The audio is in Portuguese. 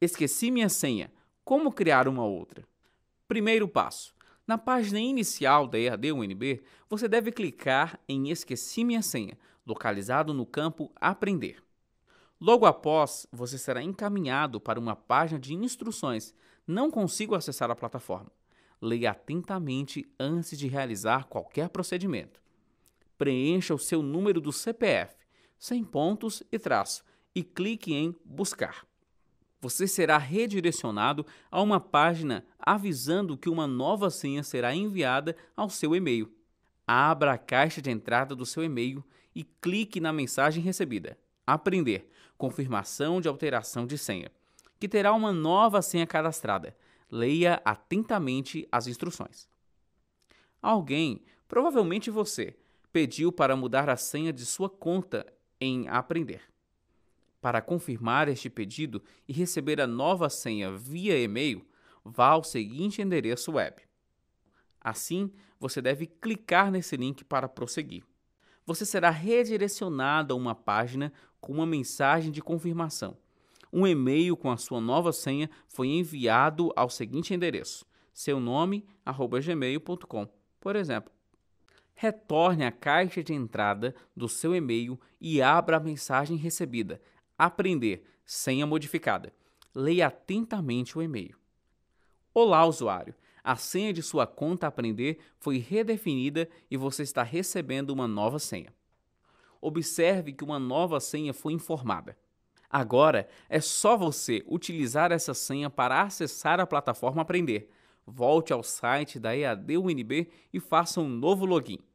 Esqueci minha senha. Como criar uma outra? Primeiro passo. Na página inicial da EAD UNB, você deve clicar em Esqueci minha senha, localizado no campo Aprender. Logo após, você será encaminhado para uma página de instruções. Não consigo acessar a plataforma. Leia atentamente antes de realizar qualquer procedimento. Preencha o seu número do CPF, sem pontos e traço, e clique em Buscar você será redirecionado a uma página avisando que uma nova senha será enviada ao seu e-mail. Abra a caixa de entrada do seu e-mail e clique na mensagem recebida: Aprender Confirmação de alteração de senha, que terá uma nova senha cadastrada. Leia atentamente as instruções. Alguém, provavelmente você, pediu para mudar a senha de sua conta em Aprender. Para confirmar este pedido e receber a nova senha via e-mail, vá ao seguinte endereço web. Assim, você deve clicar nesse link para prosseguir. Você será redirecionado a uma página com uma mensagem de confirmação. Um e-mail com a sua nova senha foi enviado ao seguinte endereço: seu nome gmail.com, por exemplo. Retorne à caixa de entrada do seu e-mail e abra a mensagem recebida, aprender senha modificada. Leia atentamente o e-mail. Olá, usuário! A senha de sua conta Aprender foi redefinida e você está recebendo uma nova senha. Observe que uma nova senha foi informada. Agora é só você utilizar essa senha para acessar a plataforma Aprender. Volte ao site da EAD UNB e faça um novo login.